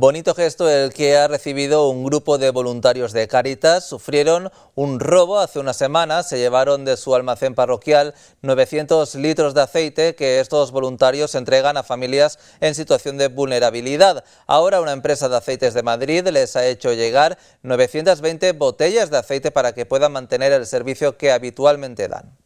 Bonito gesto el que ha recibido un grupo de voluntarios de Caritas. Sufrieron un robo hace una semana, Se llevaron de su almacén parroquial 900 litros de aceite que estos voluntarios entregan a familias en situación de vulnerabilidad. Ahora una empresa de aceites de Madrid les ha hecho llegar 920 botellas de aceite para que puedan mantener el servicio que habitualmente dan.